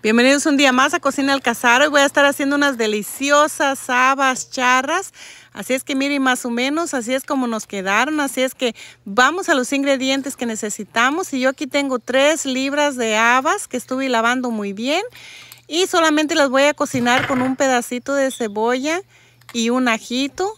Bienvenidos un día más a Cocina Alcazar. Hoy voy a estar haciendo unas deliciosas habas charras. Así es que miren más o menos, así es como nos quedaron. Así es que vamos a los ingredientes que necesitamos. Y yo aquí tengo 3 libras de habas que estuve lavando muy bien. Y solamente las voy a cocinar con un pedacito de cebolla y un ajito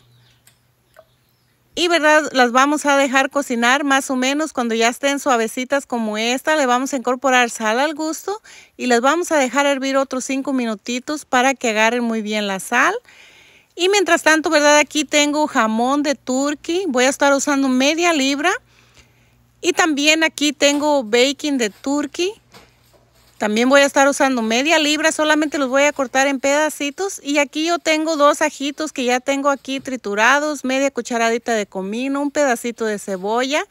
y verdad las vamos a dejar cocinar más o menos cuando ya estén suavecitas como esta le vamos a incorporar sal al gusto y las vamos a dejar hervir otros 5 minutitos para que agarren muy bien la sal y mientras tanto verdad aquí tengo jamón de turkey voy a estar usando media libra y también aquí tengo baking de turkey también voy a estar usando media libra, solamente los voy a cortar en pedacitos. Y aquí yo tengo dos ajitos que ya tengo aquí triturados, media cucharadita de comino, un pedacito de cebolla,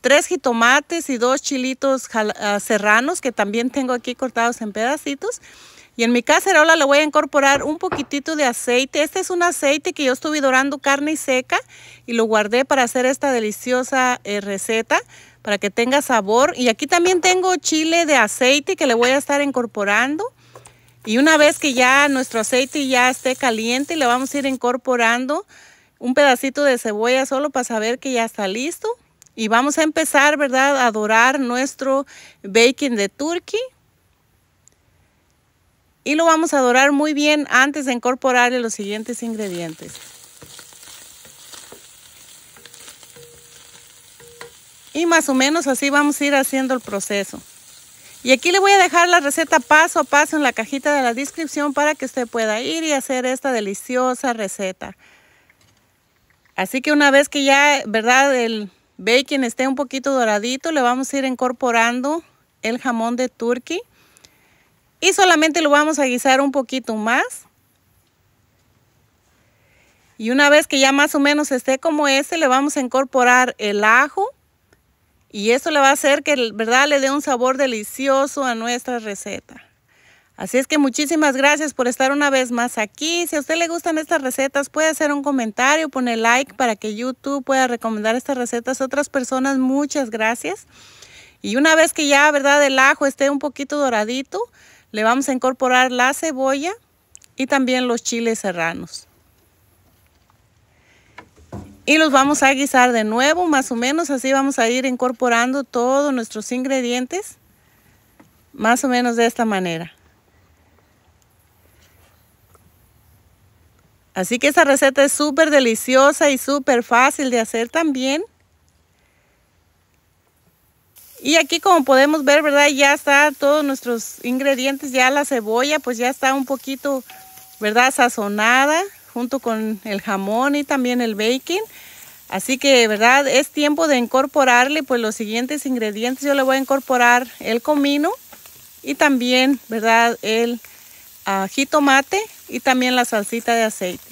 tres jitomates y dos chilitos ah, serranos que también tengo aquí cortados en pedacitos. Y en mi cacerola le voy a incorporar un poquitito de aceite. Este es un aceite que yo estuve dorando carne seca y lo guardé para hacer esta deliciosa eh, receta para que tenga sabor. Y aquí también tengo chile de aceite que le voy a estar incorporando. Y una vez que ya nuestro aceite ya esté caliente, le vamos a ir incorporando un pedacito de cebolla solo para saber que ya está listo. Y vamos a empezar, ¿verdad?, a dorar nuestro baking de turkey. Y lo vamos a dorar muy bien antes de incorporarle los siguientes ingredientes. Y más o menos así vamos a ir haciendo el proceso. Y aquí le voy a dejar la receta paso a paso en la cajita de la descripción para que usted pueda ir y hacer esta deliciosa receta. Así que una vez que ya, ¿verdad? El bacon esté un poquito doradito, le vamos a ir incorporando el jamón de turkey. Y solamente lo vamos a guisar un poquito más. Y una vez que ya más o menos esté como este, le vamos a incorporar el ajo y eso le va a hacer que, ¿verdad?, le dé un sabor delicioso a nuestra receta. Así es que muchísimas gracias por estar una vez más aquí. Si a usted le gustan estas recetas, puede hacer un comentario, poner like para que YouTube pueda recomendar estas recetas a otras personas. Muchas gracias. Y una vez que ya, ¿verdad?, el ajo esté un poquito doradito, le vamos a incorporar la cebolla y también los chiles serranos y los vamos a guisar de nuevo, más o menos así vamos a ir incorporando todos nuestros ingredientes, más o menos de esta manera. Así que esta receta es súper deliciosa y súper fácil de hacer también. Y aquí como podemos ver, ¿verdad? Ya está todos nuestros ingredientes, ya la cebolla pues ya está un poquito, ¿verdad? Sazonada junto con el jamón y también el bacon. Así que, ¿verdad? Es tiempo de incorporarle pues los siguientes ingredientes. Yo le voy a incorporar el comino y también, ¿verdad? El uh, jitomate y también la salsita de aceite.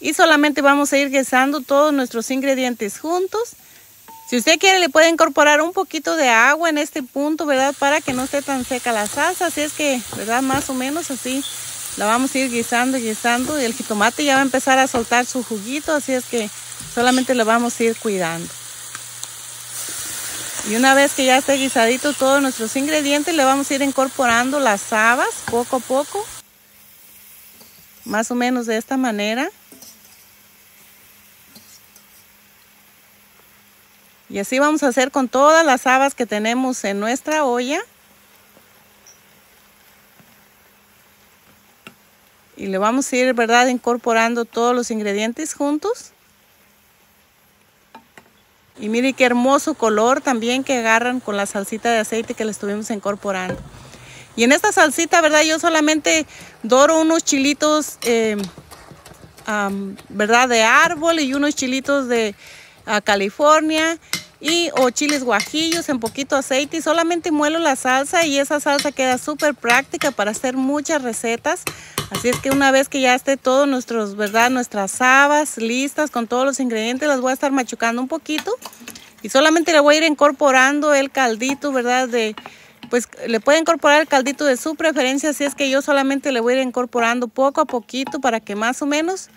Y solamente vamos a ir guisando todos nuestros ingredientes juntos. Si usted quiere le puede incorporar un poquito de agua en este punto, ¿verdad? Para que no esté tan seca la salsa, así es que, ¿verdad? Más o menos así la vamos a ir guisando, guisando y el jitomate ya va a empezar a soltar su juguito, así es que solamente lo vamos a ir cuidando. Y una vez que ya esté guisadito todos nuestros ingredientes, le vamos a ir incorporando las habas poco a poco. Más o menos de esta manera. Y así vamos a hacer con todas las habas que tenemos en nuestra olla. y le vamos a ir, ¿verdad?, incorporando todos los ingredientes juntos. Y mire qué hermoso color también que agarran con la salsita de aceite que le estuvimos incorporando. Y en esta salsita, ¿verdad? Yo solamente doro unos chilitos, eh, ¿verdad? De árbol y unos chilitos de California y o chiles guajillos en poquito aceite y solamente muelo la salsa y esa salsa queda súper práctica para hacer muchas recetas. Así es que una vez que ya esté todo nuestros, ¿verdad? Nuestras habas listas con todos los ingredientes, las voy a estar machucando un poquito. Y solamente le voy a ir incorporando el caldito, ¿verdad? De, pues le puede incorporar el caldito de su preferencia, así es que yo solamente le voy a ir incorporando poco a poquito para que más o menos,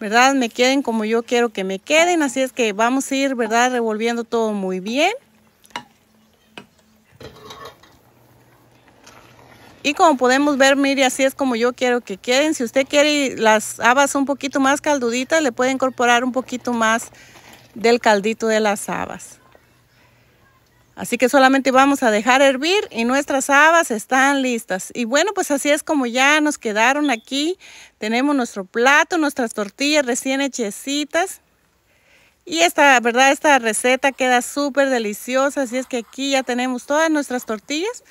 ¿verdad? Me queden como yo quiero que me queden, así es que vamos a ir, ¿verdad? Revolviendo todo muy bien. Y como podemos ver, mire, así es como yo quiero que queden. Si usted quiere las habas un poquito más calduditas, le puede incorporar un poquito más del caldito de las habas. Así que solamente vamos a dejar hervir y nuestras habas están listas. Y bueno, pues así es como ya nos quedaron aquí. Tenemos nuestro plato, nuestras tortillas recién hechecitas. Y esta, verdad, esta receta queda súper deliciosa. Así es que aquí ya tenemos todas nuestras tortillas.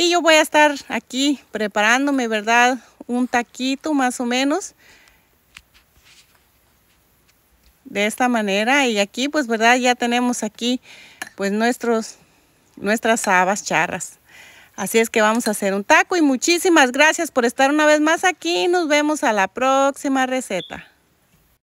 Y yo voy a estar aquí preparándome, ¿verdad? Un taquito más o menos. De esta manera. Y aquí, pues, ¿verdad? Ya tenemos aquí, pues, nuestros, nuestras habas charras. Así es que vamos a hacer un taco y muchísimas gracias por estar una vez más aquí. Nos vemos a la próxima receta.